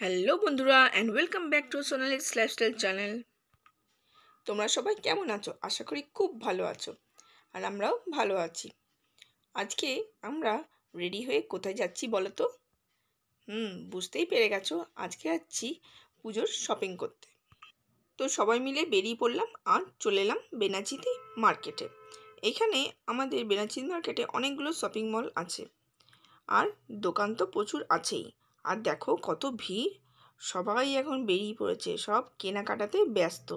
hello বন্ধুরা and welcome back to Sonalix lifestyle channel তোমরা সবাই কেমন আছো আশা করি খুব ভালো আছো আর আমরাও ভালো আছি আজকে আমরা রেডি হয়ে কোথায় যাচ্ছি বলো তো হুম বুঝতেই পেরে গেছো আজকে যাচ্ছি পুজোর শপিং করতে তো সবাই মিলে বেরিয়ে পড়লাম আর চলে এলাম বেনাচিতি মার্কেটে এখানে আমাদের বেনাচিতি মার্কেটে অনেকগুলো শপিং মল আছে আর দোকান তো প্রচুর আছেই আর দেখো কত ভিড় সবাই এখন বেরিয়ে পড়েছে সব কেনাকাটাতে ব্যস্ত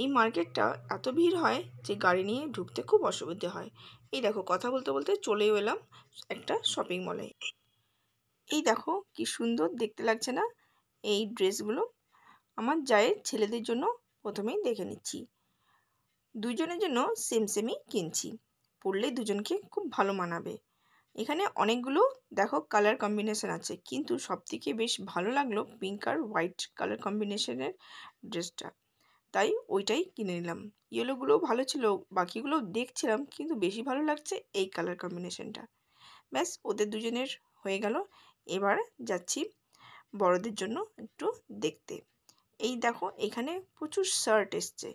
এই মার্কেটটা এত ভিড় হয় যে গাড়ি নিয়ে ঢুকতে খুব অসুবিধে হয় এই দেখো কথা বলতে বলতে চলেও এলাম একটা শপিং মলে এই দেখো কি সুন্দর দেখতে লাগছে না এই ড্রেসগুলো আমার যায়ের ছেলেদের জন্য প্রথমেই দেখে নিচ্ছি দুজনের জন্য সেম সেমই কিনছি পড়লে দুজনকে খুব ভালো মানাবে এখানে অনেকগুলো দেখো কালার কম্বিনেশন আছে কিন্তু সবথেকে বেশ ভালো লাগলো পিঙ্ক আর হোয়াইট কালার কম্বিনেশনের ড্রেসটা তাই ওইটাই কিনে নিলাম ইয়েলোগুলোও ভালো ছিল বাকিগুলো দেখছিলাম কিন্তু বেশি ভালো লাগছে এই কালার কম্বিনেশনটা ব্যাস ওদের দুজনের হয়ে গেল এবার যাচ্ছি বড়দের জন্য একটু দেখতে এই দেখো এখানে প্রচুর শার্ট এসছে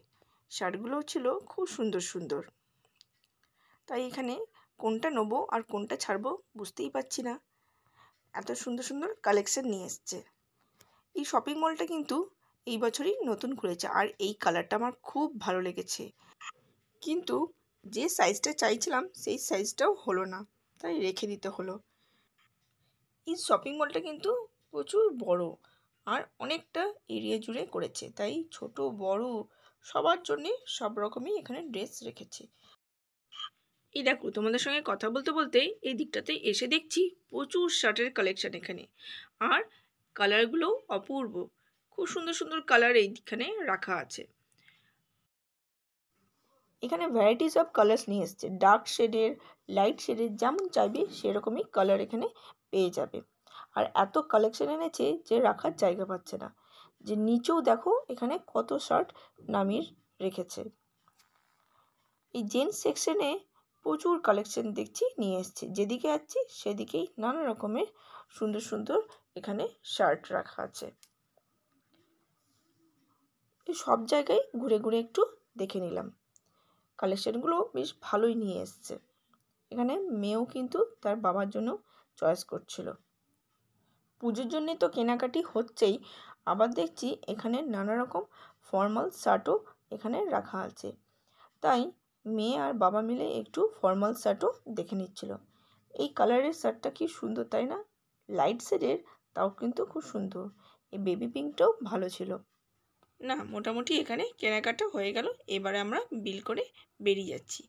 শার্টগুলোও ছিল খুব সুন্দর সুন্দর তাই এখানে কোনটা নেবো আর কোনটা ছাড়বো বুঝতেই পারছি না এত সুন্দর সুন্দর কালেকশান নিয়ে এসছে এই শপিং মলটা কিন্তু এই বছরই নতুন খুলেছে আর এই কালারটা আমার খুব ভালো লেগেছে কিন্তু যে সাইজটা চাইছিলাম সেই সাইজটাও হলো না তাই রেখে দিতে হলো এই শপিং মলটা কিন্তু প্রচুর বড় আর অনেকটা এরিয়া জুড়ে করেছে তাই ছোট বড় সবার জন্যে সব রকমই এখানে ড্রেস রেখেছে এই দেখো তোমাদের সঙ্গে কথা বলতে বলতে এই দিকটাতে এসে দেখছি প্রচুর শার্টের কালেকশান এখানে আর কালারগুলো অপূর্ব খুব সুন্দর সুন্দর কালার এইখানে রাখা আছে এখানে ভ্যারাইটিস অফ কালার্স নিয়ে এসছে ডার্ক শেডের লাইট শেডের যেমন চাইবে সেরকমই কালার এখানে পেয়ে যাবে আর এত কালেকশান এনেছে যে রাখার জায়গা পাচ্ছে না যে নিচেও দেখো এখানে কত শার্ট নামিয়ে রেখেছে এই জেন্টস সেকশনে প্রচুর কালেকশন দেখছি নিয়ে এসছে যেদিকে যাচ্ছি সেদিকেই নানা রকমের সুন্দর সুন্দর এখানে শার্ট রাখা আছে সব জায়গায় ঘুরে ঘুরে একটু দেখে নিলাম কালেকশানগুলো বেশ ভালোই নিয়ে এসছে এখানে মেয়েও কিন্তু তার বাবার জন্য চয়েস করছিল পুজোর জন্যে তো কেনাকাটি হচ্ছেই আবার দেখছি এখানে নানা রকম ফর্মাল শার্টও এখানে রাখা আছে তাই মেয়ে আর বাবা মিলে একটু ফর্মাল শার্টও দেখে নিচ্ছিল এই কালারের শার্টটা কি সুন্দর তাই না লাইট শেডের তাও কিন্তু খুব সুন্দর এই বেবি পিঙ্কটাও ভালো ছিল না মোটামুটি এখানে কেনাকাটা হয়ে গেল এবারে আমরা বিল করে বেরিয়ে যাচ্ছি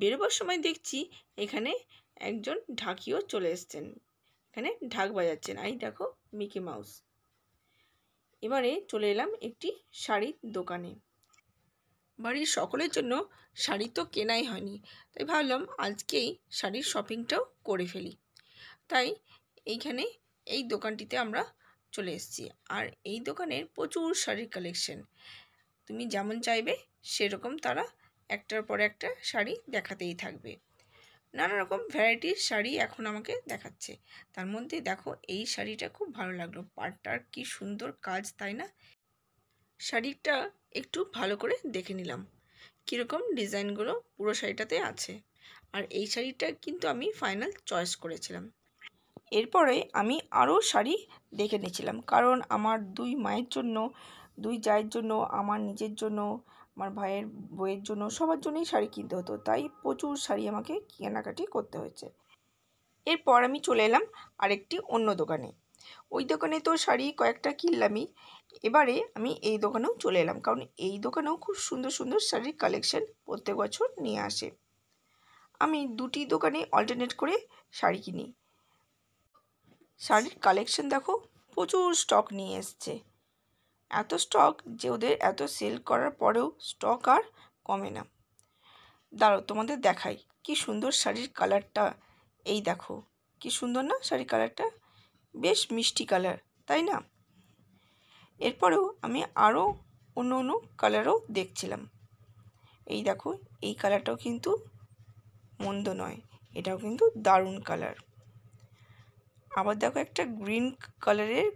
বেরোবার সময় দেখছি এখানে একজন ঢাকিও চলে এসছেন এখানে ঢাক বাজাচ্ছেন আই দেখো মিকি মাউস এবারে চলে এলাম একটি শাড়ির দোকানে বাড়ির সকলের জন্য শাড়ি তো কেনাই হয়নি তাই ভাবলাম আজকেই শাড়ির শপিংটাও করে ফেলি তাই এইখানে এই দোকানটিতে আমরা চলে এসেছি আর এই দোকানের প্রচুর শাড়ির কালেকশন তুমি যেমন চাইবে সেরকম তারা একটার পর একটা শাড়ি দেখাতেই থাকবে নানা রকম ভ্যারাইটির শাড়ি এখন আমাকে দেখাচ্ছে তার মধ্যে দেখো এই শাড়িটা খুব ভালো লাগলো পাটটার কি সুন্দর কাজ তাই না শাড়িটা একটু ভালো করে দেখে নিলাম কীরকম ডিজাইনগুলো পুরো শাড়িটাতে আছে আর এই শাড়িটা কিন্তু আমি ফাইনাল চয়েস করেছিলাম এরপরে আমি আরও শাড়ি দেখে নিয়েছিলাম কারণ আমার দুই মায়ের জন্য দুই জায়ের জন্য আমার নিজের জন্য আমার ভাইয়ের বইয়ের জন্য সবার জন্যই শাড়ি কিনতে হতো তাই প্রচুর শাড়ি আমাকে কেনাকাটি করতে হয়েছে এরপর আমি চলে এলাম আরেকটি অন্য দোকানে ওই দোকানে তো শাড়ি কয়েকটা কিনলামই এবারে আমি এই দোকানেও চলে এলাম কারণ এই দোকানেও খুব সুন্দর সুন্দর শাড়ির কালেকশন প্রত্যেক বছর নিয়ে আসে আমি দুটি দোকানে অল্টারনেট করে শাড়ি কিনি শাড়ির কালেকশন দেখো প্রচুর স্টক নিয়ে এসছে এত স্টক যে ওদের এত সেল করার পরেও স্টক আর কমে না দাঁড়ো তোমাদের দেখাই কি সুন্দর শাড়ির কালারটা এই দেখো কি সুন্দর না শাড়ির কালারটা বেশ মিষ্টি কালার তাই না এরপরেও আমি আরও অন্য অন্য কালারও দেখছিলাম এই দেখো এই কালারটাও কিন্তু মন্দ নয় এটাও কিন্তু দারুণ কালার আবার দেখো একটা গ্রিন কালারের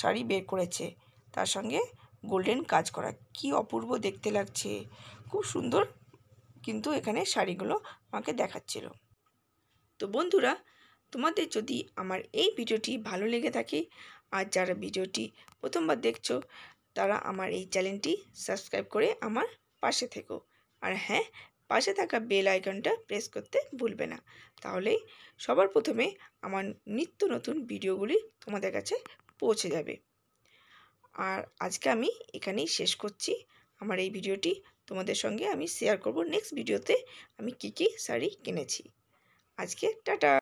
শাড়ি বের করেছে তার সঙ্গে গোল্ডেন কাজ করা কি অপূর্ব দেখতে লাগছে খুব সুন্দর কিন্তু এখানে শাড়িগুলো আমাকে দেখাচ্ছিল তো বন্ধুরা তোমাদের যদি আমার এই ভিডিওটি ভালো লেগে থাকে আর যারা ভিডিওটি প্রথমবার দেখছো তারা আমার এই চ্যানেলটি সাবস্ক্রাইব করে আমার পাশে থেকো আর হ্যাঁ পাশে থাকা বেল আইকনটা প্রেস করতে ভুলবে না তাহলে সবার প্রথমে আমার নিত্য নতুন ভিডিওগুলি তোমাদের কাছে পৌঁছে যাবে আর আজকে আমি এখানেই শেষ করছি আমার এই ভিডিওটি তোমাদের সঙ্গে আমি শেয়ার করব নেক্সট ভিডিওতে আমি কি কি শাড়ি কিনেছি আজকে টাটা